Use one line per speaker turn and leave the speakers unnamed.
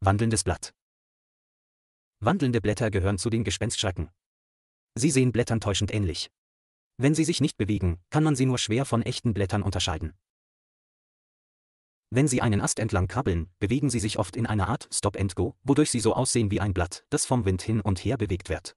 Wandelndes Blatt. Wandelnde Blätter gehören zu den Gespenstschrecken. Sie sehen Blättern täuschend ähnlich. Wenn sie sich nicht bewegen, kann man sie nur schwer von echten Blättern unterscheiden. Wenn sie einen Ast entlang krabbeln, bewegen sie sich oft in einer Art Stop-and-Go, wodurch sie so aussehen wie ein Blatt, das vom Wind hin und her bewegt wird.